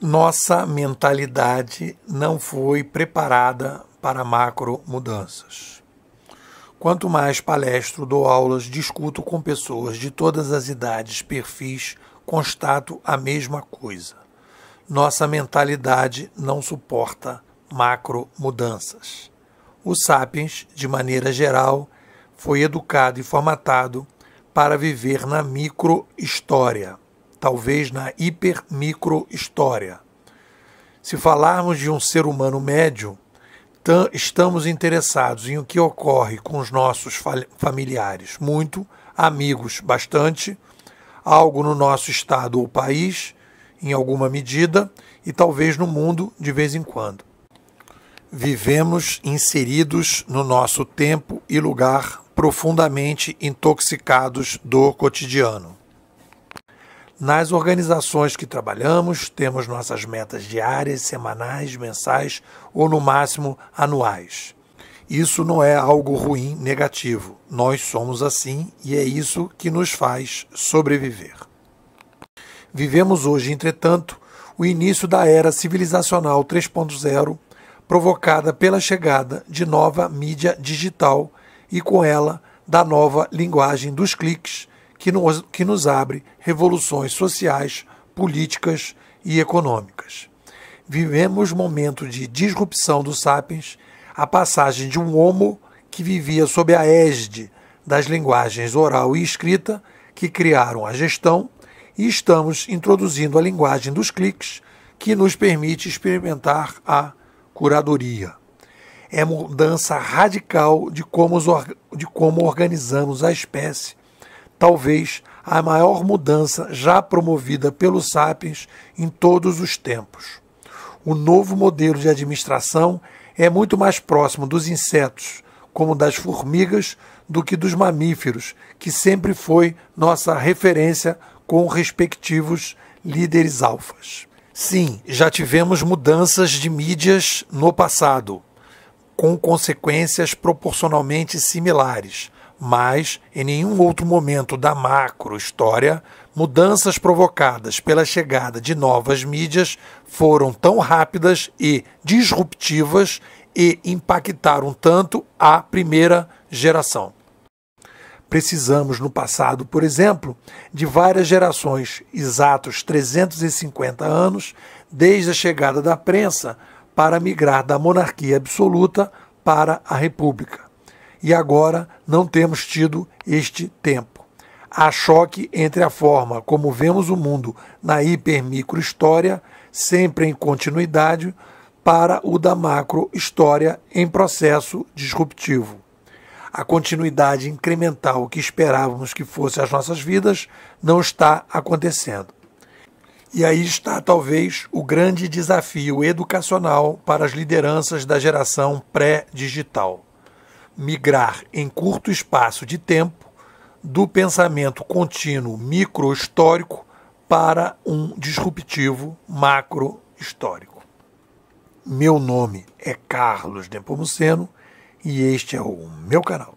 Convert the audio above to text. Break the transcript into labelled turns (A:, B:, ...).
A: Nossa mentalidade não foi preparada para macro mudanças. Quanto mais palestro, dou aulas, discuto com pessoas de todas as idades, perfis, constato a mesma coisa. Nossa mentalidade não suporta macro mudanças. O Sapiens, de maneira geral, foi educado e formatado para viver na micro história talvez na hipermicrohistória. Se falarmos de um ser humano médio, estamos interessados em o que ocorre com os nossos familiares, muito, amigos, bastante, algo no nosso estado ou país, em alguma medida, e talvez no mundo de vez em quando. Vivemos inseridos no nosso tempo e lugar, profundamente intoxicados do cotidiano. Nas organizações que trabalhamos, temos nossas metas diárias, semanais, mensais ou, no máximo, anuais. Isso não é algo ruim, negativo. Nós somos assim e é isso que nos faz sobreviver. Vivemos hoje, entretanto, o início da era civilizacional 3.0, provocada pela chegada de nova mídia digital e, com ela, da nova linguagem dos cliques que nos, que nos abre revoluções sociais, políticas e econômicas. Vivemos momento de disrupção dos Sapiens, a passagem de um homo que vivia sob a égide das linguagens oral e escrita que criaram a gestão e estamos introduzindo a linguagem dos cliques que nos permite experimentar a curadoria. É mudança radical de como, de como organizamos a espécie talvez a maior mudança já promovida pelo Sapiens em todos os tempos. O novo modelo de administração é muito mais próximo dos insetos, como das formigas, do que dos mamíferos, que sempre foi nossa referência com respectivos líderes alfas. Sim, já tivemos mudanças de mídias no passado, com consequências proporcionalmente similares, mas em nenhum outro momento da macro história, mudanças provocadas pela chegada de novas mídias foram tão rápidas e disruptivas e impactaram tanto a primeira geração. Precisamos, no passado, por exemplo, de várias gerações, exatos 350 anos, desde a chegada da prensa, para migrar da monarquia absoluta para a república e agora não temos tido este tempo. Há choque entre a forma como vemos o mundo na hipermicrohistória, sempre em continuidade, para o da macrohistória em processo disruptivo. A continuidade incremental que esperávamos que fosse as nossas vidas não está acontecendo. E aí está, talvez, o grande desafio educacional para as lideranças da geração pré-digital migrar em curto espaço de tempo do pensamento contínuo microhistórico para um disruptivo macrohistórico. Meu nome é Carlos Nepomuceno e este é o meu canal.